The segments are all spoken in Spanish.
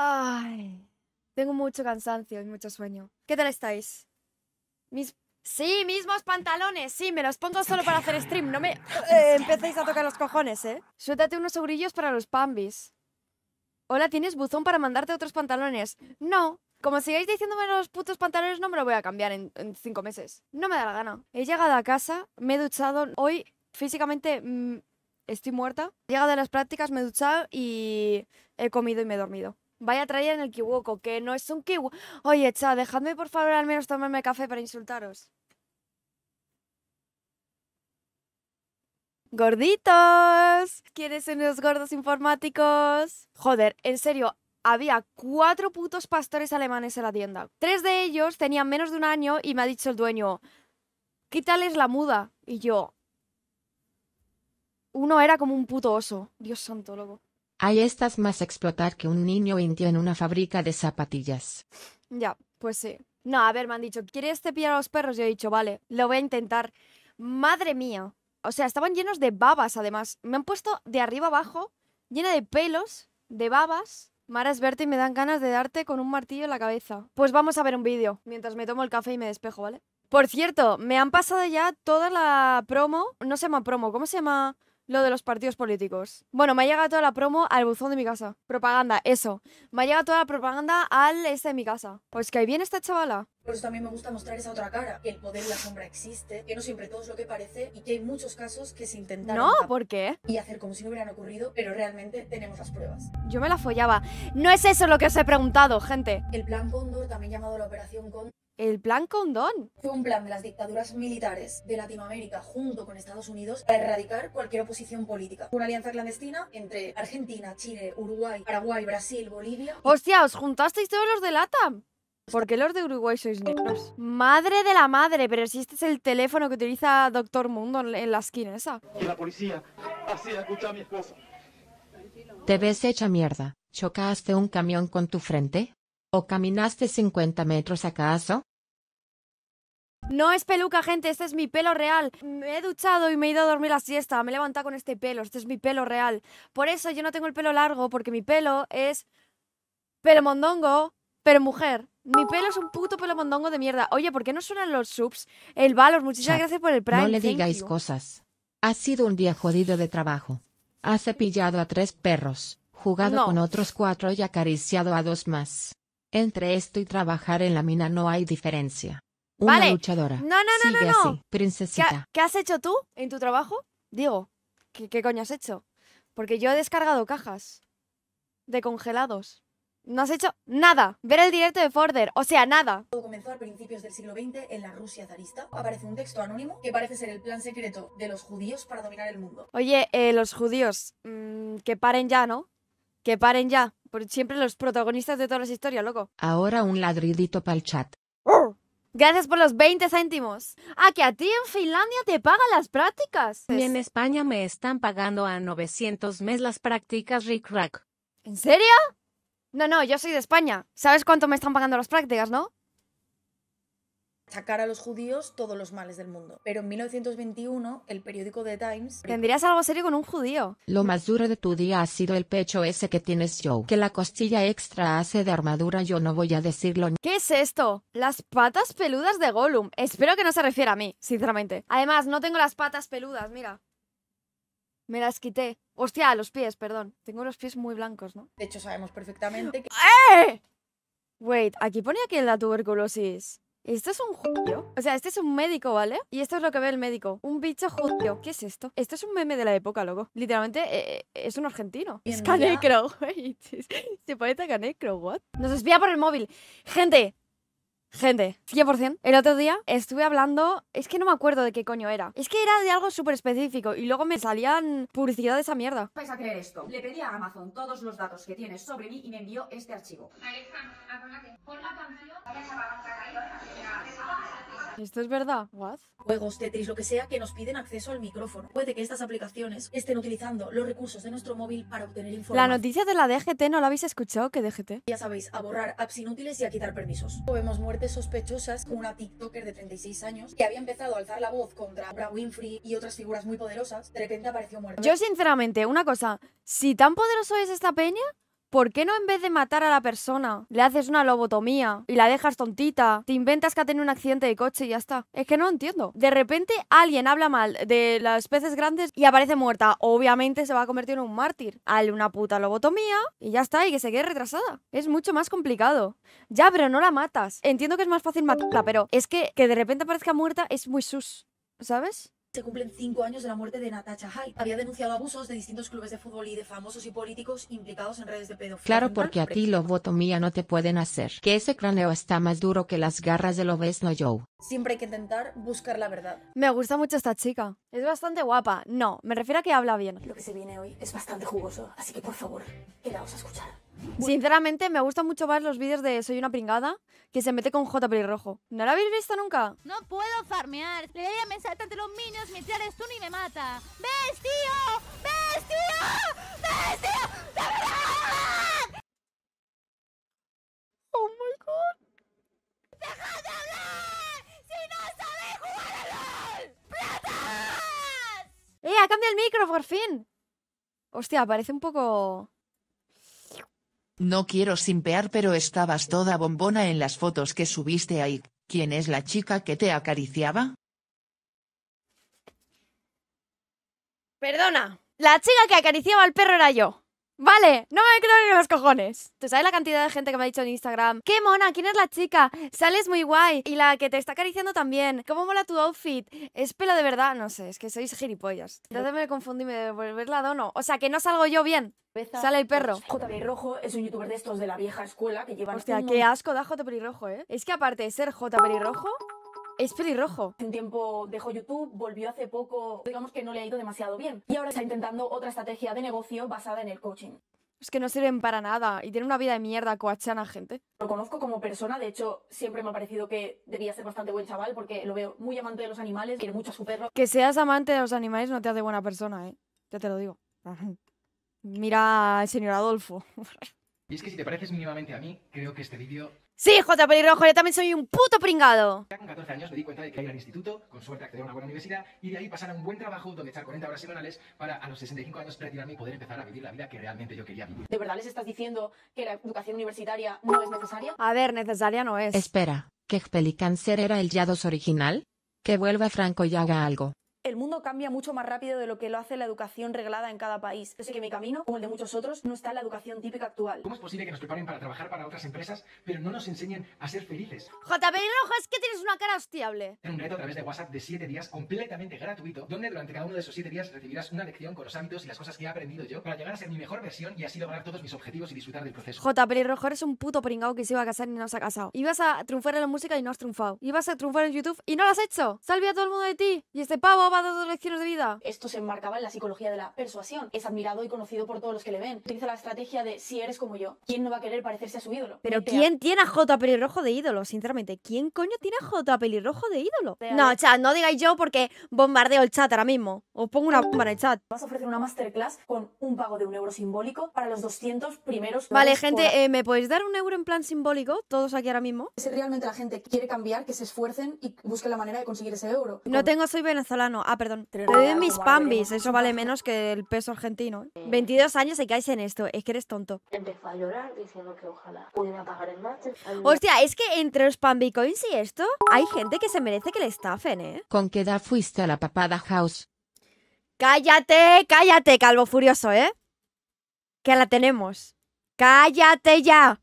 Ay, tengo mucho cansancio y mucho sueño. ¿Qué tal estáis? Mis... Sí, mismos pantalones. Sí, me los pongo solo para hacer stream. No me... Eh, empecéis a tocar los cojones, ¿eh? Suéltate unos sobrillos para los pambis. Hola, ¿tienes buzón para mandarte otros pantalones? No. Como sigáis diciéndome los putos pantalones, no me lo voy a cambiar en, cinco meses. No me da la gana. He llegado a casa, me he duchado. Hoy físicamente mm, estoy muerta. He llegado a las prácticas, me he duchado y he comido y me he dormido. Vaya traía en el kiwoko, que no es un kiwoko. Oye, cha, dejadme por favor al menos tomarme café para insultaros. ¡Gorditos! ¿Quiénes son los gordos informáticos? Joder, en serio, había cuatro putos pastores alemanes en la tienda. Tres de ellos tenían menos de un año y me ha dicho el dueño, quítales la muda. Y yo... Uno era como un puto oso. Dios santo, loco. Hay estas más explotar que un niño indio en una fábrica de zapatillas. Ya, pues sí. No, a ver, me han dicho, ¿quieres este pillar a los perros? Yo he dicho, vale, lo voy a intentar. Madre mía. O sea, estaban llenos de babas, además. Me han puesto de arriba abajo, llena de pelos, de babas. Maras verte y me dan ganas de darte con un martillo en la cabeza. Pues vamos a ver un vídeo, mientras me tomo el café y me despejo, ¿vale? Por cierto, me han pasado ya toda la promo, no se llama promo, ¿cómo se llama? Lo de los partidos políticos. Bueno, me ha llegado toda la promo al buzón de mi casa. Propaganda, eso. Me ha llegado toda la propaganda al este de mi casa. Pues que ahí viene esta chavala. Por eso también me gusta mostrar esa otra cara. Que el poder y la sombra existe, que no siempre todo es lo que parece y que hay muchos casos que se intentan... No, ¿por qué? Y hacer como si no hubieran ocurrido, pero realmente tenemos las pruebas. Yo me la follaba. No es eso lo que os he preguntado, gente. El plan Cóndor, también llamado la Operación Cóndor el plan Condón. Fue un plan de las dictaduras militares de Latinoamérica junto con Estados Unidos para erradicar cualquier oposición política. Una alianza clandestina entre Argentina, Chile, Uruguay, Paraguay, Brasil, Bolivia. Hostia, os juntasteis todos los de LATAM. ¿Por qué los de Uruguay sois negros? Madre de la madre, pero si este es el teléfono que utiliza Doctor Mundo en la esquina esa. La policía, así escucha a mi esposa. ¿Te ves hecha mierda? ¿Chocaste un camión con tu frente? ¿O caminaste 50 metros acaso? No es peluca, gente, este es mi pelo real. Me he duchado y me he ido a dormir la siesta. Me he levantado con este pelo, este es mi pelo real. Por eso yo no tengo el pelo largo, porque mi pelo es pelo mondongo, pero mujer. Mi pelo es un puto pelo mondongo de mierda. Oye, ¿por qué no suenan los subs? El Valor, muchísimas gracias por el Prime. No le digáis cosas. Ha sido un día jodido de trabajo. Ha cepillado a tres perros, jugado con otros cuatro y acariciado a dos más. Entre esto y trabajar en la mina no hay diferencia. Una vale. luchadora. No, no, no, Sigue no. Así, princesita. ¿Qué, has hecho tú en tu trabajo? Digo, ¿qué, coño has hecho? Porque yo he descargado cajas de congelados. No has hecho nada. Ver el directo de Forder, o sea, nada. Todo comenzó a principios del siglo XX en la Rusia zarista. Aparece un texto anónimo que parece ser el plan secreto de los judíos para dominar el mundo. Oye, eh, los judíos, mm, que paren ya, ¿no? Que paren ya. Por siempre los protagonistas de todas las historias, loco. Ahora un ladridito para el chat. Gracias por los 20 céntimos. Ah, que a ti en Finlandia te pagan las prácticas. en España me están pagando a 900 mes las prácticas, Rick Rack. ¿En serio? No, no, yo soy de España. ¿Sabes cuánto me están pagando las prácticas, no? sacar a los judíos todos los males del mundo. Pero en 1921, el periódico The Times... Tendrías algo serio con un judío. Lo más duro de tu día ha sido el pecho ese que tienes Joe. Que la costilla extra hace de armadura yo no voy a decirlo. ¿Qué es esto? Las patas peludas de Gollum. Espero que no se refiera a mí, sinceramente. Además, no tengo las patas peludas, mira. Me las quité. Hostia, los pies, perdón. Tengo los pies muy blancos, ¿no? De hecho, sabemos perfectamente que... ¡Eh! Wait, aquí ponía que la tuberculosis ¿Esto es un judio, O sea, este es un médico, ¿vale? Y esto es lo que ve el médico. Un bicho judio, ¿Qué es esto? Esto es un meme de la época, loco. Literalmente eh, eh, es un argentino. Es Canecro, Se puede a Canecro, ¿what? Nos espía por el móvil. Gente, Gente, 100%. El otro día estuve hablando, es que no me acuerdo de qué coño era. Es que era de algo súper específico y luego me salían publicidades esa mierda. ¿Vais a creer esto? Le pedí a Amazon todos los datos que tienes sobre mí y me envió este archivo. Alejandro. Esto es verdad, what? Juegos, Tetris, lo que sea, que nos piden acceso al micrófono. Puede que estas aplicaciones estén utilizando los recursos de nuestro móvil para obtener información. La noticia de la DGT no la habéis escuchado, ¿Qué DGT. Ya sabéis, a borrar apps inútiles y a quitar permisos. Vemos muertes sospechosas, una TikToker de 36 años que había empezado a alzar la voz contra Oprah Winfrey y otras figuras muy poderosas, de repente apareció muerta. Yo sinceramente, una cosa, si tan poderoso es esta peña, ¿Por qué no en vez de matar a la persona, le haces una lobotomía y la dejas tontita? Te inventas que ha tenido un accidente de coche y ya está. Es que no entiendo. De repente alguien habla mal de las peces grandes y aparece muerta. Obviamente se va a convertir en un mártir. Hale una puta lobotomía y ya está, y que se quede retrasada. Es mucho más complicado. Ya, pero no la matas. Entiendo que es más fácil matarla, pero es que que de repente aparezca muerta es muy sus. ¿Sabes? Se cumplen cinco años de la muerte de Natasha Hyde. Había denunciado abusos de distintos clubes de fútbol y de famosos y políticos implicados en redes de pedofilia. Claro, porque a ti lobotomía no te pueden hacer. Que ese cráneo está más duro que las garras del obesno Joe. Siempre hay que intentar buscar la verdad. Me gusta mucho esta chica. Es bastante guapa. No, me refiero a que habla bien. Lo que se viene hoy es bastante jugoso, así que por favor, quedaos a escuchar. Sinceramente, me gustan mucho más los vídeos de Soy una pringada que se mete con J rojo. ¿No lo habéis visto nunca? No puedo farmear. Le daría mensaje ante los niños, mientras eres tú ni me mata. ¡Ves, tío! ¡Ves, tío! ¡Ves, tío! ¡De verdad! ¡Oh, my God! ¡Dejad de hablar! ¡Si no sabéis jugar al LOL! ¡Platas! ¡Eh, ha cambiado el micro, por fin! Hostia, parece un poco... No quiero simpear pero estabas toda bombona en las fotos que subiste ahí, ¿quién es la chica que te acariciaba? Perdona, la chica que acariciaba al perro era yo. Vale, no me creo ni los cojones. ¿Tú sabes la cantidad de gente que me ha dicho en Instagram? ¡Qué mona! ¿Quién es la chica? Sales muy guay. Y la que te está acariciando también. ¿Cómo mola tu outfit? ¿Es pelo de verdad? No sé, es que sois gilipollas. Entonces me confundí, me devolver la dono. O sea, que no salgo yo bien. Sale el perro. JB Rojo es un youtuber de estos de la vieja escuela que llevan... Hostia, qué asco da JB Rojo, ¿eh? Es que aparte de ser JB Rojo es pelirrojo. un tiempo dejó YouTube, volvió hace poco, digamos que no le ha ido demasiado bien. Y ahora está intentando otra estrategia de negocio basada en el coaching. Es que no sirven para nada y tiene una vida de mierda, coachan gente. Lo conozco como persona, de hecho, siempre me ha parecido que debía ser bastante buen chaval porque lo veo muy amante de los animales, quiere mucho a su perro. Que seas amante de los animales no te hace buena persona, ¿eh? Ya te lo digo. Mira al señor Adolfo. y es que si te pareces mínimamente a mí, creo que este vídeo Sí, J. Pelirrojo, yo también soy un puto pringado. Ya con 14 años me di cuenta de que ir al instituto, con suerte acceder a una buena universidad y de ahí pasar a un buen trabajo donde echar 40 horas semanales para a los 65 años retirarme y poder empezar a vivir la vida que realmente yo quería vivir. ¿De verdad les estás diciendo que la educación universitaria no es necesaria? A ver, necesaria no es. Espera, ¿que Pelicancer era el Yados original? Que vuelva Franco y haga algo. El mundo cambia mucho más rápido de lo que lo hace la educación reglada en cada país. Yo sé que mi camino, como el de muchos otros, no está en la educación típica actual. ¿Cómo es posible que nos preparen para trabajar para otras empresas, pero no nos enseñen a ser felices? JP es que tienes una cara hostiable. Un reto a través de WhatsApp de 7 días completamente gratuito, donde durante cada uno de esos 7 días recibirás una lección con los hábitos y las cosas que he aprendido yo para llegar a ser mi mejor versión y así lograr todos mis objetivos y disfrutar del proceso. JP Rojo, eres un puto pringao que se iba a casar y no se ha casado. Ibas a triunfar en la música y no has triunfado. Ibas a triunfar en YouTube y no lo has hecho. Salve todo el mundo de ti. Y este pavo va de lecciones de vida. Esto se enmarcaba en la psicología de la persuasión. Es admirado y conocido por todos los que le ven. Utiliza la estrategia de si eres como yo, ¿quién no va a querer parecerse a su ídolo? Pero ¿quién tiene a J pelirrojo de ídolo? Sinceramente, ¿quién coño tiene a J pelirrojo de ídolo? no, chat, no digáis yo porque bombardeo el chat ahora mismo. Os pongo una bomba en el chat. Vas a ofrecer una masterclass con un pago de un euro simbólico para los 200 primeros. Vale, gente, eh, ¿me podéis dar un euro en plan simbólico? Todos aquí ahora mismo. Si realmente la gente quiere cambiar, que se esfuercen y busquen la manera de conseguir ese euro. No tengo, soy venezolano. Ah, perdón. De mis pambis. Eso vale menos que el peso argentino. 22 ¿eh? años y caes en esto. Es que eres tonto. Empezó a llorar diciendo que ojalá pagar el Hostia, es que entre los pambicoins y esto, hay gente que se merece que le estafen, ¿eh? ¿Con qué edad fuiste a la papada house? Cállate, cállate, calvo furioso, ¿eh? Que la tenemos. Cállate ya.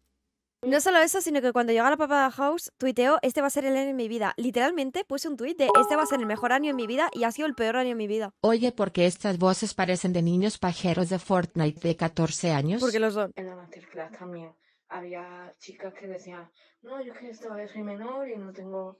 No solo eso, sino que cuando llegó la papada House, tuiteó, este va a ser el año de mi vida. Literalmente puse un tuit de, este va a ser el mejor año en mi vida y ha sido el peor año en mi vida. Oye, ¿por qué estas voces parecen de niños pajeros de Fortnite de 14 años? Porque lo son. En la masterclass también había chicas que decían, no, yo es que esta soy menor y no tengo...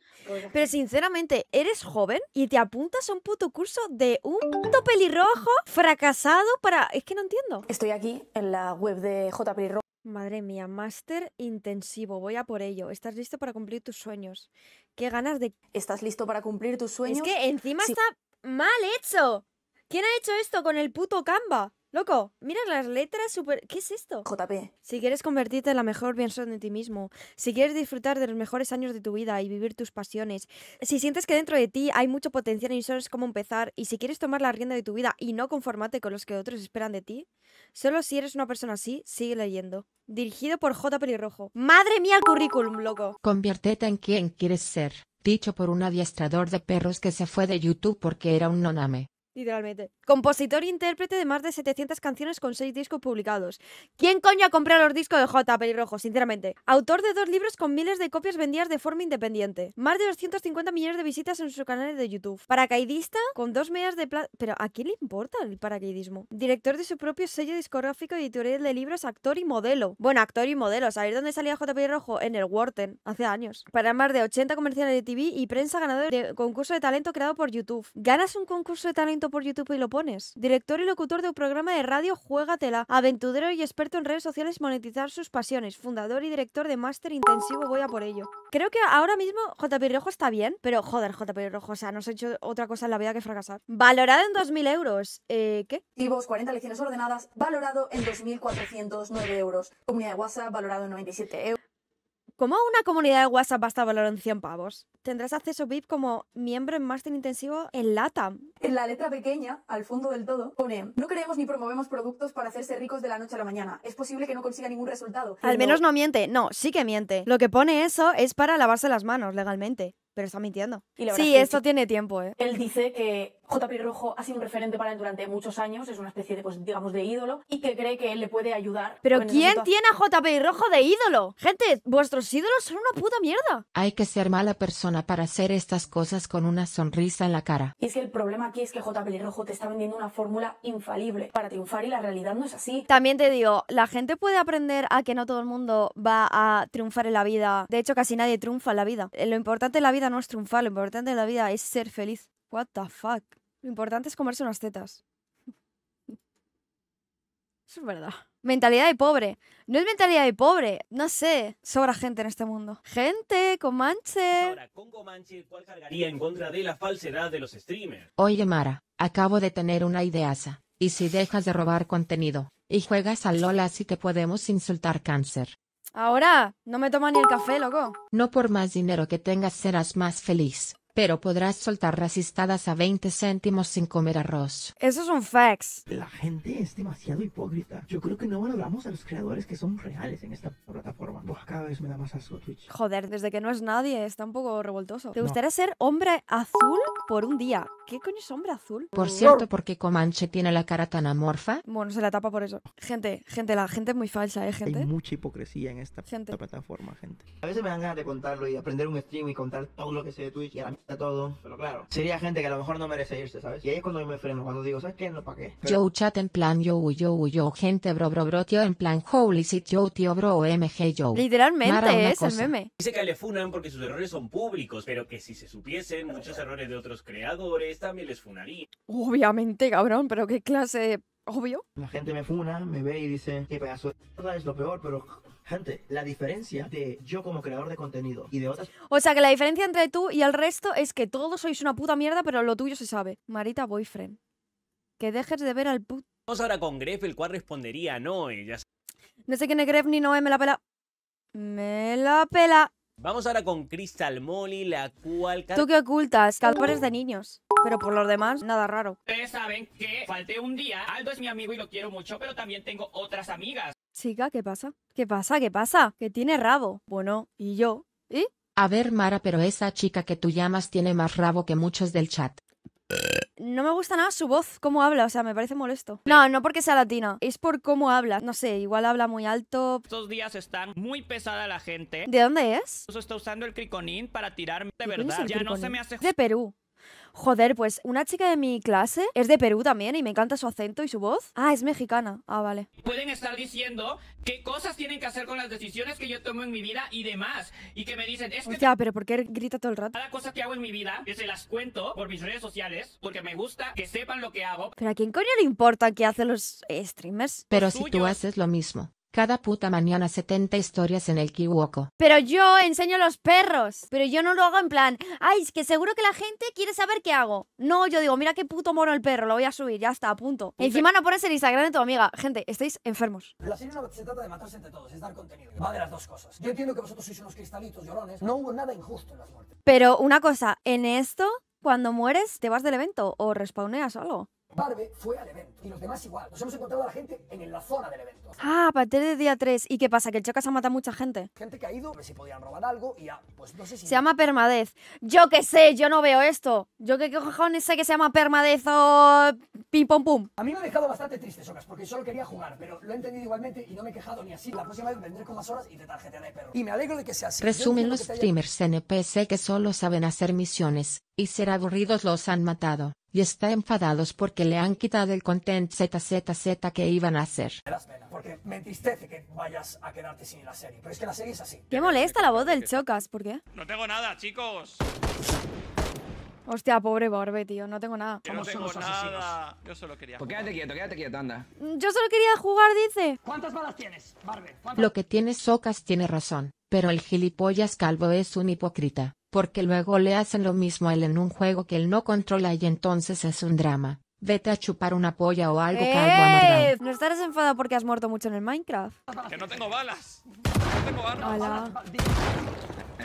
Pero sinceramente, eres joven y te apuntas a un puto curso de un puto pelirrojo fracasado para... Es que no entiendo. Estoy aquí en la web de J. Madre mía, máster intensivo, voy a por ello. Estás listo para cumplir tus sueños. Qué ganas de... ¿Estás listo para cumplir tus sueños? Es que encima está mal hecho. ¿Quién ha hecho esto con el puto Canva? Loco, mira las letras super... ¿Qué es esto? JP. Si quieres convertirte en la mejor versión de ti mismo, si quieres disfrutar de los mejores años de tu vida y vivir tus pasiones, si sientes que dentro de ti hay mucho potencial y no sabes cómo empezar, y si quieres tomar la rienda de tu vida y no conformarte con los que otros esperan de ti, solo si eres una persona así, sigue leyendo. Dirigido por JP Pelirrojo. ¡Madre mía el currículum, loco! Conviértete en quien quieres ser, dicho por un adiestrador de perros que se fue de YouTube porque era un noname. Literalmente. Compositor e intérprete de más de 700 canciones con 6 discos publicados. ¿Quién coño ha comprado los discos de J. Rojo? sinceramente? Autor de dos libros con miles de copias vendidas de forma independiente. Más de 250 millones de visitas en sus canales de YouTube. Paracaidista con dos medias de plata. Pero ¿a quién le importa el paracaidismo? Director de su propio sello discográfico, y editorial de libros, actor y modelo. Bueno, actor y modelo. ¿Sabéis dónde salía J. Pelirrojo? En el Wharton, hace años. Para más de 80 comerciales de TV y prensa ganador de concurso de talento creado por YouTube. ¿Ganas un concurso de talento? por YouTube y lo pones. Director y locutor de un programa de radio Juégatela, aventurero y experto en redes sociales monetizar sus pasiones, fundador y director de máster intensivo, voy a por ello. Creo que ahora mismo JP Rojo está bien, pero joder, JP Rojo, o sea, no ha hecho otra cosa en la vida que fracasar. Valorado en 2.000 euros. Eh, ¿Qué? Vivos, 40 lecciones ordenadas, valorado en 2.409 euros. Comunidad de WhatsApp, valorado en 97 euros. ¿Cómo una comunidad de WhatsApp basta valor en 100 pavos? Tendrás acceso VIP como miembro en máster intensivo en LATAM. En la letra pequeña, al fondo del todo, pone No creemos ni promovemos productos para hacerse ricos de la noche a la mañana. Es posible que no consiga ningún resultado. Al menos no miente. No, sí que miente. Lo que pone eso es para lavarse las manos legalmente. Pero está mintiendo. sí, esto tiene tiempo, ¿eh? Él dice que JP Rojo ha sido un referente para él durante muchos años, es una especie de, pues, digamos, de ídolo y que cree que él le puede ayudar. Pero ¿quién tiene a JP Rojo de ídolo? Gente, vuestros ídolos son una puta mierda. Hay que ser mala persona para hacer estas cosas con una sonrisa en la cara. Y es que el problema aquí es que JP Rojo te está vendiendo una fórmula infalible para triunfar y la realidad no es así. También te digo, la gente puede aprender a que no todo el mundo va a triunfar en la vida. De hecho, casi nadie triunfa en la vida. Lo importante en la vida no es triunfar, lo importante en la vida es ser feliz. What the fuck. Lo importante es comerse unas tetas. Eso es verdad. Mentalidad de pobre. No es mentalidad de pobre. No sé. Sobra gente en este mundo. Gente, pues Comanche. con Oye, Mara, acabo de tener una ideaza. ¿Y si dejas de robar contenido y juegas al Lola, así que podemos insultar cáncer? Ahora, no me toma ni el café, loco. No por más dinero que tengas serás más feliz pero podrás soltar racistadas a 20 céntimos sin comer arroz. Eso es un fax. La gente es demasiado hipócrita. Yo creo que no valoramos a los creadores que son reales en esta plataforma. cada vez me da más asco Twitch. Joder, desde que no es nadie, está un poco revoltoso. ¿Te gustaría ser hombre azul por un día? ¿Qué coño es hombre azul? Por cierto, porque Comanche tiene la cara tan amorfa? Bueno, se la tapa por eso. Gente, gente, la gente es muy falsa, ¿eh, gente? Hay mucha hipocresía en esta, plataforma, gente. A veces me dan ganas de contarlo y aprender un stream y contar todo lo que sé de Twitch y todo. Pero claro, sería gente que a lo mejor no merece irse, ¿sabes? Y ahí es cuando yo me freno, cuando digo, ¿sabes qué? No, ¿para qué? Yo chat en plan yo, yo, yo, gente bro, bro, bro, tío, en plan holy shit, yo, tío, bro, mg, yo. Literalmente es el meme. Dice que le funan porque sus errores son públicos, pero que si se supiesen muchos errores de otros creadores, también les funaría. Obviamente, cabrón, pero qué clase obvio. La gente me funa, me ve y dice, qué pedazo de es lo peor, pero Gente, la diferencia de yo como creador de contenido y de otras... O sea, que la diferencia entre tú y el resto es que todos sois una puta mierda, pero lo tuyo se sabe. Marita Boyfriend. Que dejes de ver al puto... Vamos ahora con Gref, el cual respondería no, ella... No sé quién es Gref ni Noé, me la pela... Me la pela... Vamos ahora con Crystal Molly, la cual... ¿Tú qué ocultas? Que uh. de niños. Pero por los demás, nada raro. Ustedes saben que falté un día. Aldo es mi amigo y lo quiero mucho, pero también tengo otras amigas. Chica, ¿qué pasa? ¿Qué pasa? ¿Qué pasa? Que tiene rabo. Bueno, ¿y yo? ¿Y? A ver, Mara, pero esa chica que tú llamas tiene más rabo que muchos del chat. No me gusta nada su voz, cómo habla, o sea, me parece molesto. No, no porque sea latina, es por cómo habla. No sé, igual habla muy alto. Estos días están muy pesada la gente. ¿De dónde es? Eso está usando el criconín para tirarme de verdad. ya no se me hace. De Perú. Joder, pues una chica de mi clase es de Perú también y me encanta su acento y su voz. Ah, es mexicana. Ah, vale. Pueden estar diciendo qué cosas tienen que hacer con las decisiones que yo tomo en mi vida y demás. Y que me dicen, esto. Ya, pero ¿por qué grita todo el rato? Cada cosa que hago en mi vida, que se las cuento por mis redes sociales, porque me gusta que sepan lo que hago. Pero ¿a quién coño le importa qué hacen los streamers? Pero si tú haces lo mismo. Cada puta mañana 70 historias en el Kiwoko. Pero yo enseño los perros. Pero yo no lo hago en plan, ay, es que seguro que la gente quiere saber qué hago. No, yo digo, mira qué puto mono el perro, lo voy a subir, ya está, a punto. Encima no pones el Instagram de tu amiga. Gente, estáis enfermos. La serie se trata de matarse entre todos, es dar contenido. Va de las dos cosas. Yo entiendo que vosotros sois unos cristalitos llorones. No hubo nada injusto en las Pero una cosa, en esto, cuando mueres, te vas del evento o respawneas algo. Barbe fue al evento y los demás igual. Nos hemos encontrado a la gente en la zona del evento. Ah, a partir del día 3. ¿Y qué pasa? ¿Que el Chocas ha matado a mucha gente? Gente que ha ido, a pues, ver si podían robar algo y ya, pues no sé si... Se llama permadez. Yo qué sé, yo no veo esto. Yo qué cojones sé que se llama permadez o pim pom pum. A mí me ha dejado bastante triste, Chocas, porque solo quería jugar, pero lo he entendido igualmente y no me he quejado ni así. La próxima vez vendré con más horas y te tarjetearé, perro. Y me alegro de que sea así. Resumen los streamers NPC que solo saben hacer misiones, y ser aburridos los han matado y está enfadados porque le han quitado el content ZZZ que iban a hacer. pena, porque me entristece que vayas a quedarte sin la serie, pero es que la serie es así. Qué molesta la voz del Chocas, ¿por qué? No tengo nada, chicos. Hostia, pobre barbe, tío, no tengo nada. Yo no tengo nada. Yo solo quería pues jugar. quédate quieto, quédate quieto, anda. Mm, yo solo quería jugar, dice. ¿Cuántas balas tienes, Barbe? Lo que tiene Socas tiene razón, pero el gilipollas calvo es un hipócrita porque luego le hacen lo mismo a él en un juego que él no controla y entonces es un drama. Vete a chupar una polla o algo que que ¡Eh! No estarás enfadado porque has muerto mucho en el Minecraft. Que no tengo balas. No tengo balas.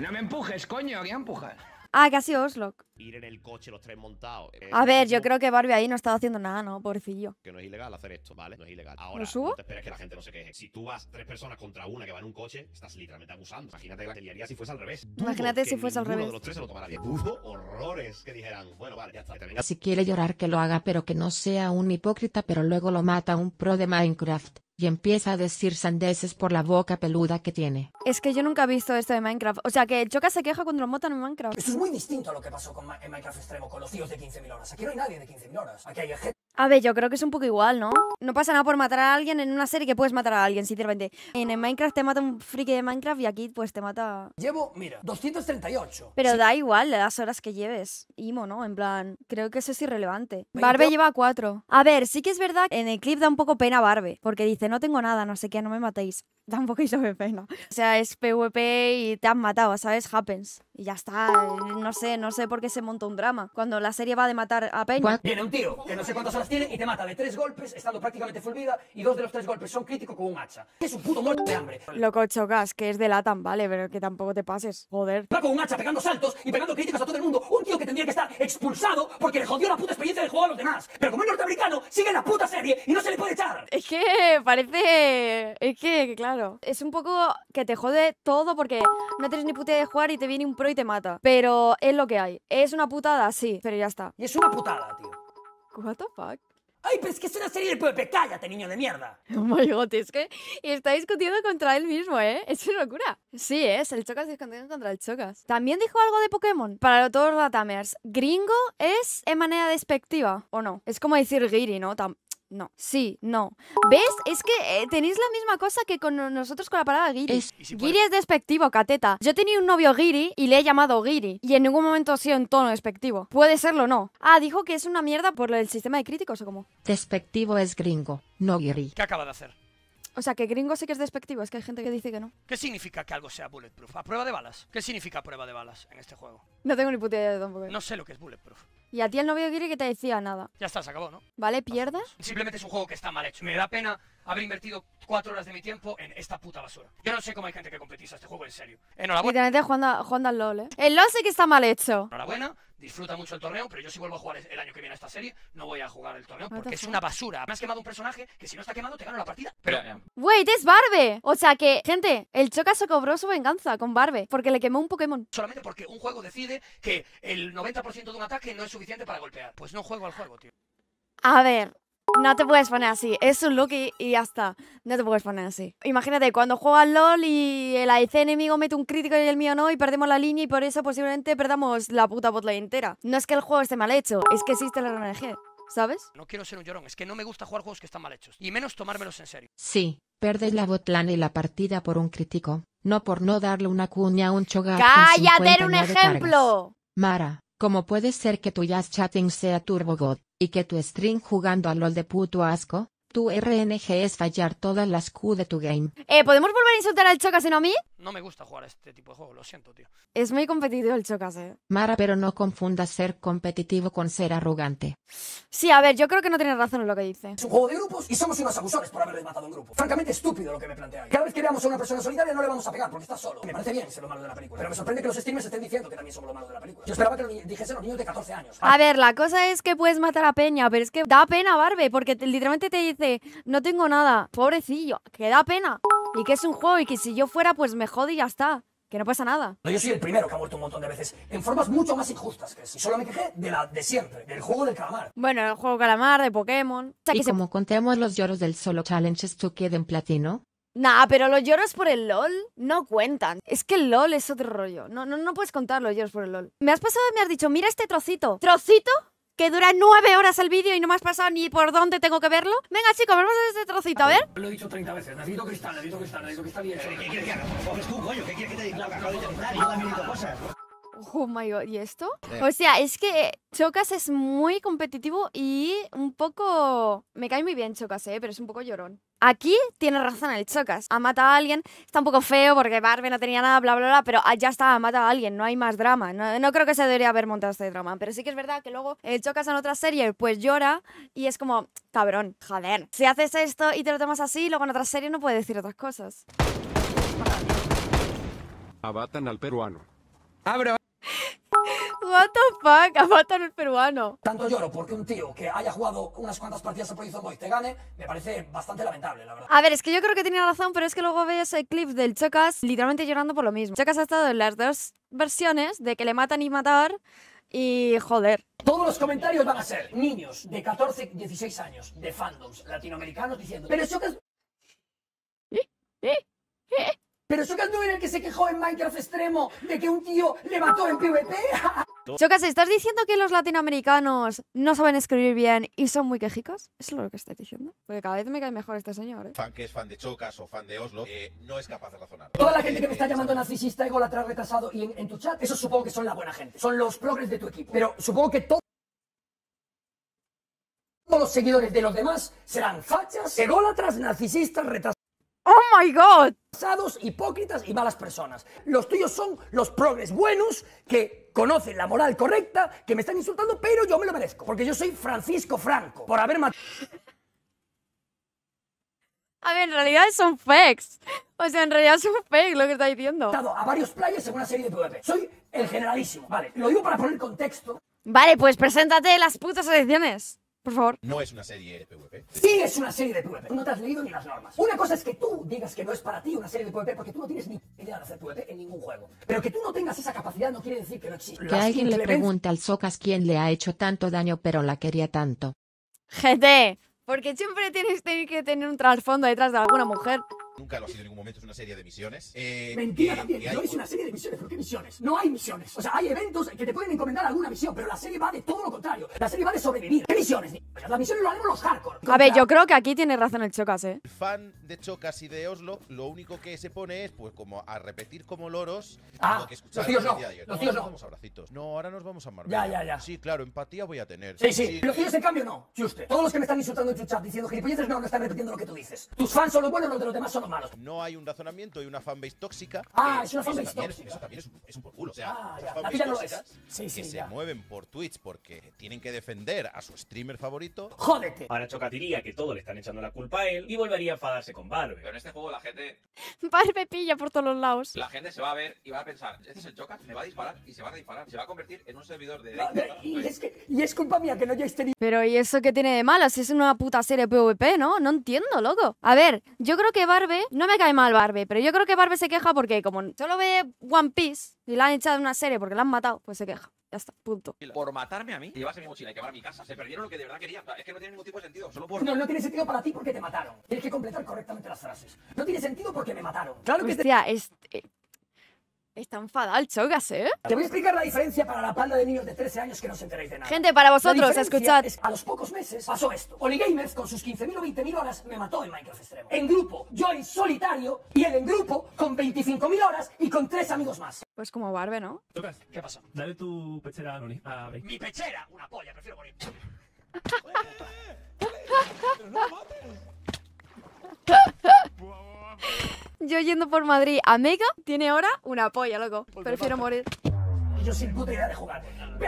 No me empujes, coño, a empujar. Ah, que ha Oslock. Ir en el coche los tres montados. A ver, yo creo que Barbie ahí no estaba haciendo nada, ¿no? Pobrecillo. Que no es ilegal hacer esto, ¿vale? No es ilegal. Ahora, ¿Lo subo? que la gente no se queje. Si tú vas tres personas contra una que va en un coche, estás literalmente abusando. Imagínate que la te si fuese al revés. Imagínate si fuese al revés. de los tres se lo tomara bien. Dudo horrores que dijeran, bueno, vale, ya está. Si quiere llorar que lo haga, pero que no sea un hipócrita, pero luego lo mata un pro de Minecraft y empieza a decir sandeces por la boca peluda que tiene. Es que yo nunca he visto esto de Minecraft. O sea, que Choca se queja cuando lo motan en Minecraft. Esto es muy distinto a lo que pasó con en Minecraft Extremo, con los tíos de 15.000 horas. Aquí no hay nadie de 15.000 horas. Aquí hay gente a ver, yo creo que es un poco igual, ¿no? No pasa nada por matar a alguien en una serie que puedes matar a alguien, sinceramente. En Minecraft te mata un friki de Minecraft y aquí pues te mata... Llevo, mira, 238. Pero da igual las horas que lleves. Imo, ¿no? En plan, creo que eso es irrelevante. Barbe lleva 4. A ver, sí que es verdad que en el clip da un poco pena Barbe. Porque dice, no tengo nada, no sé qué, no me matéis. Da un poquito de pena. O sea, es PvP y te han matado, ¿sabes? Happens. Y ya está. Eh, no sé, no sé por qué se montó un drama. Cuando la serie va de matar a Peña. Viene un tiro, que no sé cuántos y te mata de tres golpes, estando prácticamente full y dos de los tres golpes son críticos con un hacha. Es un puto muerto de hambre. Loco, chocas, que es de Latam, vale, pero que tampoco te pases, joder. Va con un hacha pegando saltos y pegando críticos a todo el mundo, un tío que tendría que estar expulsado porque le jodió la puta experiencia del juego a los demás. Pero como es norteamericano, sigue la puta serie y no se le puede echar. Es que parece... Es que, claro, es un poco que te jode todo porque no tienes ni puta de jugar y te viene un pro y te mata. Pero es lo que hay. Es una putada, sí, pero ya está. Y es una putada, tío. What the fuck? ¡Ay, pero es que es una serie de pueblo. ¡Cállate, niño de mierda! No, oh my es que está discutiendo contra él mismo, ¿eh? Es una locura. Sí, es el Chocas discutiendo contra el Chocas. También dijo algo de Pokémon. Para todos los Ratamers, gringo es en manera despectiva, ¿o no? Es como decir giri, ¿no? no, sí, no. ¿Ves? Es que eh, tenéis la misma cosa que con nosotros con la palabra Giri. Es... es despectivo, cateta. Yo tenía un novio Giri y le he llamado Giri Y en ningún momento ha sido en tono despectivo. Puede serlo o no. Ah, dijo que es una mierda por el sistema de críticos o cómo. Despectivo es gringo, no Giri. ¿Qué acaba de hacer? O sea, que gringo sí que es despectivo, es que hay gente que dice que no. ¿Qué significa que algo sea bulletproof? ¿A prueba de balas? ¿Qué significa prueba de balas en este juego? No tengo ni puta idea de tampoco. No sé lo que es bulletproof. Y a ti el novio quiere que te decía nada. Ya está, se acabó, ¿no? ¿Vale? ¿Pierdas? Simplemente es un juego que está mal hecho. Me da pena haber invertido cuatro horas de mi tiempo en esta puta basura. Yo no sé cómo hay gente que competiza este juego en serio. Enhorabuena. Literalmente jugando, jugando al LOL, ¿eh? El LOL sí que está mal hecho. Enhorabuena, disfruta mucho el torneo, pero yo si vuelvo a jugar el año que viene a esta serie, no voy a jugar el torneo porque es una basura. Me has quemado un personaje que si no está quemado te gano la partida. Pero... Wait, es Barbe. O sea que, gente, el Choca se cobró su venganza con Barbe porque le quemó un Pokémon. Solamente porque un juego decide que el 90% de un ataque no es suficiente para golpear. Pues no juego al juego, tío. A ver, no te puedes poner así. Es un look y, ya está. No te puedes poner así. Imagínate, cuando juegas LOL y el AEC enemigo mete un crítico y el mío no, y perdemos la línea y por eso posiblemente perdamos la puta botlane entera. No es que el juego esté mal hecho, es que existe la RNG. ¿Sabes? No quiero ser un llorón, es que no me gusta jugar juegos que están mal hechos. Y menos tomármelos en serio. Sí, perdes la botlane y la partida por un crítico. No por no darle una cuña a un chogar. ¡Cállate, un ejemplo! Mara, ¿cómo puede ser que tu jazz chatting sea god? ¿Y que tu string jugando a LOL de puto asco? Tu RNG es fallar todas las Q de tu game. Eh, ¿podemos volver a insultar al Chocas a mí? No me gusta jugar a este tipo de juego, lo siento, tío. Es muy competitivo el Chocas, eh. Mara, pero no confundas ser competitivo con ser arrogante. Sí, a ver, yo creo que no tienes razón en lo que dice. Es un juego de grupos y somos unos abusadores por haberle matado a un grupo. Francamente, estúpido lo que me plantea. Cada vez que veamos a una persona solitaria no le vamos a pegar porque está solo. Me parece bien ser lo malo de la película, pero me sorprende que los streamers estén diciendo que también somos lo malo de la película. Yo esperaba que lo dijesen los niños de 14 años. A ver, la cosa es que puedes matar a Peña, pero es que da pena, Barbe, porque literalmente te no tengo nada, pobrecillo, que da pena. Y que es un juego y que si yo fuera, pues me jode y ya está. Que no pasa nada. No, yo soy el primero que ha muerto un montón de veces, en formas mucho más injustas que si Solo me quejé de la de siempre, del juego de calamar. Bueno, el juego calamar, de Pokémon. O y como contemos los lloros del solo challenge, ¿Tú queda en platino? Nah, pero los lloros por el LOL no cuentan. Es que el LOL es otro rollo. No, no, no puedes contar los lloros por el LOL. Me has pasado y me has dicho, mira este trocito. ¿Trocito? que dura nueve horas el vídeo y no me has pasado ni por dónde tengo que verlo. Venga, chicos, vamos a este trocito, a ver. Lo he dicho 30 veces, necesito cristal, necesito cristal, necesito cristal y ¿Qué quieres que haga? Pues tú, coño, ¿qué quieres que te diga? Acabo de terminar y yo también la cosas oh my god, ¿y esto? Eh. O sea, es que Chocas es muy competitivo y un poco... Me cae muy bien Chocas, ¿eh? pero es un poco llorón. Aquí tiene razón el Chocas. Ha matado a alguien. Está un poco feo porque Barbie no tenía nada, bla, bla, bla. Pero ya está, ha matado a alguien. No hay más drama. No, no creo que se debería haber montado este drama. Pero sí que es verdad que luego el Chocas en otra serie pues llora y es como, cabrón, joder. Si haces esto y te lo tomas así, luego en otra serie no puedes decir otras cosas. Abatan al peruano. Abro. What the fuck, matado el peruano. Tanto lloro porque un tío que haya jugado unas cuantas partidas a Proyecto Boy te gane, me parece bastante lamentable, la verdad. A ver, es que yo creo que tenía razón, pero es que luego veis el clip del Chocas literalmente llorando por lo mismo. Chocas ha estado en las dos versiones de que le matan y matar y joder. Todos los comentarios van a ser niños de 14, 16 años de fandoms latinoamericanos diciendo, pero Chocas... ¿Eh? ¿Eh? el que se quejó en Minecraft Extremo de que un tío le mató en PvP. Chocas, ¿estás diciendo que los latinoamericanos no saben escribir bien y son muy quejicos? ¿Eso es lo que estás diciendo? Porque cada vez me cae mejor este señor, ¿eh? Fan que es fan de Chocas o fan de Oslo, eh, no es capaz de razonar. Toda la gente que me está eh, llamando narcisista, egolatra, retrasado y en, tu chat, eso supongo que son la buena gente. Son los progres de tu equipo. Pero supongo que todos los seguidores de los demás serán fachas, ególatras, narcisistas, retrasados. ¡Oh my God! Pasados, hipócritas y malas personas. Los tuyos son los progres buenos que conocen la moral correcta, que me están insultando, pero yo me lo merezco. Porque yo soy Francisco Franco, por haber matado. A ver, en realidad son fakes. O sea, en realidad son fakes lo que está diciendo. A varios players en una serie de PvP. Soy el generalísimo, vale. Lo digo para poner contexto. Vale, pues preséntate las putas elecciones. Por favor. No es una serie de PvP. Sí, es una serie de PvP. No te has leído ni las normas. Una cosa es que tú digas que no es para ti una serie de PvP porque tú no tienes ni idea de hacer PvP en ningún juego. Pero que tú no tengas esa capacidad no quiere decir que no existe. Que alguien le pregunte al Socas quién le ha hecho tanto daño pero la quería tanto. GT, porque siempre tienes que tener un trasfondo detrás de alguna mujer. Nunca lo ha sido en ningún momento, es una serie de misiones. Eh, Mentira también, yo hay... es una serie de misiones. ¿Por qué misiones? No hay misiones. O sea, hay eventos que te pueden encomendar alguna misión, pero la serie va de todo lo contrario. La serie va de sobrevivir. ¿Qué misiones? Las misiones lo haremos los hardcore. A ver, yo creo que aquí tiene razón el Chocas, ¿eh? El fan de Chocas y de Oslo, lo único que se pone es, pues, como a repetir como loros. Ah, que los tíos no. Los tíos no. Vamos No, ahora nos vamos a Marbella. Ya, ya, ya. Sí, claro, empatía voy a tener. Sí, sí. sí. Los tíos, en cambio, no. Chuste. Todos los que me están insultando en tu chat diciendo gilipolleces, no, no están repitiendo lo que tú dices. Tus fans son los buenos, no de los demás son no hay un razonamiento y una fanbase tóxica. Ah, es eh, una fanbase tóxica. Eso también es un, por culo. O sea, ah, fanbase tóxicas que se mueven por Twitch porque tienen que defender a su streamer favorito. ¡Jódete! Ahora chocatiría que todo le están echando la culpa a él y volvería a enfadarse con Barbe. Pero en este juego la gente. Barbe pilla por todos los lados. La gente se va a ver y va a pensar: este es el Choca, me va a disparar y se va a disparar. Se va a convertir en un servidor de. y, es que, y es culpa mía que no hayáis tenido. Pero ¿y eso qué tiene de malo? Si es una puta serie PvP, ¿no? No entiendo, loco. A ver, yo creo que Barbe no me cae mal Barbe, pero yo creo que Barbe se queja porque como solo ve One Piece y la han echado de una serie porque la han matado, pues se queja. Ya está, punto. Por matarme a mí, llevarse mi mochila y quemar mi casa. Se perdieron lo que de verdad querían. Es que no tiene ningún tipo de sentido. Solo por. No, no tiene sentido para ti porque te mataron. Tienes que completar correctamente las frases. No tiene sentido porque me mataron. Claro que. Hostia, eh, Está enfadado el ¿eh? Te voy a explicar la diferencia para la panda de niños de 13 años que no se enteréis de nada. Gente, para vosotros, escuchad. a los pocos meses pasó esto. Oligamers con sus 15.000 o 20.000 horas me mató en Minecraft Extremo. En grupo, yo en solitario y él en grupo con 25.000 horas y con tres amigos más. Pues como Barbe, ¿no? ¿qué pasó? Dale tu pechera a Noni. A Mi pechera, una polla, prefiero morir. ¡Pero no mates! Yo yendo por Madrid a tiene ahora una polla, loco. Prefiero morir. Yo sin puta idea de jugar.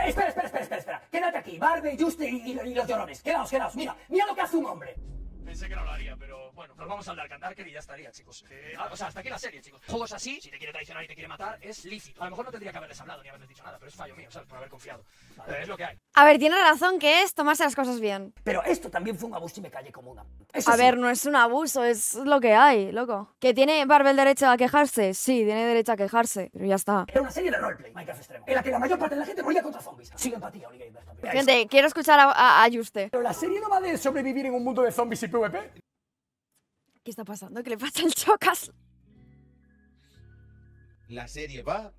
Espera, espera, espera, espera, Quédate aquí, Barbe, Juste y, y los llorones. Quedaos, quedaos. Mira, mira lo que hace un hombre. Pensé que no lo haría, pero bueno, nos vamos al de cantar, y ya estaría, chicos. Eh, ah, o sea, hasta aquí la serie, chicos. Juegos así, si te quiere traicionar y te quiere matar, es lícito. A lo mejor no tendría que haberles hablado ni haberles dicho nada, pero es fallo mío, ¿sabes? Por haber confiado. Ver, es lo que hay. A ver, tiene razón que es tomarse las cosas bien. Pero esto también fue un abuso y me callé como una. a ver, no es un abuso, es lo que hay, loco. ¿Que tiene Barbel derecho a quejarse? Sí, tiene derecho a quejarse, pero ya está. Era una serie de roleplay, Minecraft extremo, en la que la mayor parte de la gente moría contra zombies. Sin empatía, Oliver. Gente, quiero escuchar a, a, a Pero la serie no va de sobrevivir en un mundo de zombies y ¿Qué está pasando? ¿Qué le pasa al Chocas? La serie va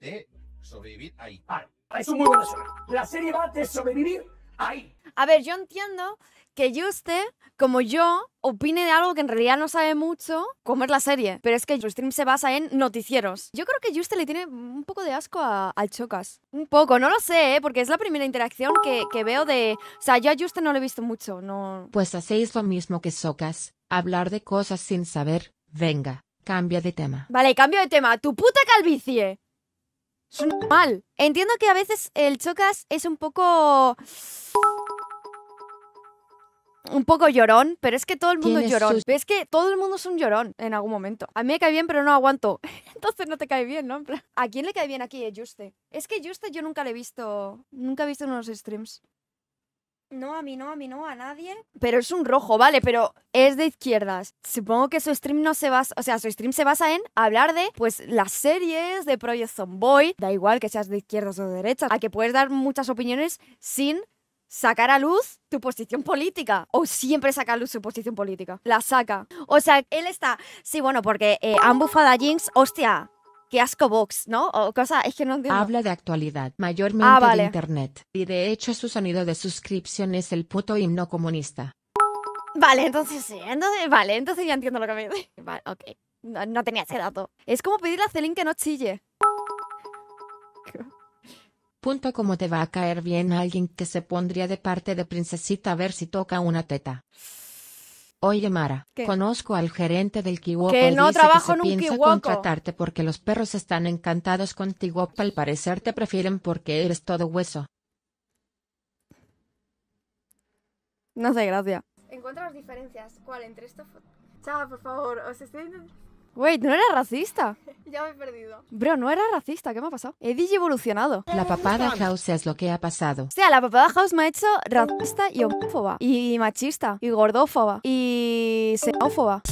de sobrevivir ahí. Ah, es un muy buen La serie va de sobrevivir a ver, yo entiendo que Juste, como yo, opine de algo que en realidad no sabe mucho, como es la serie. Pero es que el stream se basa en noticieros. Yo creo que Juste le tiene un poco de asco al Chocas. Un poco, no lo sé, ¿eh? porque es la primera interacción que, que, veo de... O sea, yo a Juste no lo he visto mucho, no... Pues hacéis lo mismo que Socas, hablar de cosas sin saber. Venga, cambia de tema. Vale, cambio de tema. ¡Tu puta calvicie! Es normal. Entiendo que a veces el chocas es un poco... Un poco llorón, pero es que todo el mundo es llorón. es que todo el mundo es un llorón en algún momento. A mí me cae bien, pero no aguanto. Entonces no te cae bien, ¿no? ¿A quién le cae bien aquí, Juste? Es que Juste yo nunca le he visto. Nunca he visto en unos streams. No, a mí no, a mí no, a nadie. Pero es un rojo, vale, pero es de izquierdas. Supongo que su stream no se basa, o sea, su stream se basa en hablar de, pues, las series de Project Zomboy. Da igual que seas de izquierdas o de derechas, a que puedes dar muchas opiniones sin sacar a luz tu posición política. O siempre saca a luz su posición política. La saca. O sea, él está. Sí, bueno, porque eh, han bufado a Jinx. Hostia, qué asco box, ¿no? O cosa, es que no Habla de actualidad, mayormente ah, de internet. Y de hecho su sonido de suscripción es el puto himno comunista. Vale, entonces sí, entonces, vale, entonces ya entiendo lo que me dice. Vale, ok. No, tenía ese dato. Es como pedirle a Celine que no chille. Punto como te va a caer bien alguien que se pondría de parte de princesita a ver si toca una teta. Oye Mara, conozco al gerente del Kiwoko que no dice trabajo que se piensa contratarte porque los perros están encantados contigo, al parecer te prefieren porque eres todo hueso. No sé, gracias. Encuentra las diferencias. ¿Cuál entre esto? Chao, por favor, os estoy Wait, ¿no era racista? ya me he perdido. Bro, no era racista, ¿qué me ha pasado? He evolucionado. La papada house es lo que ha pasado. O sea, la papada house me ha hecho racista y homófoba. Y machista. Y gordófoba. Y xenófoba.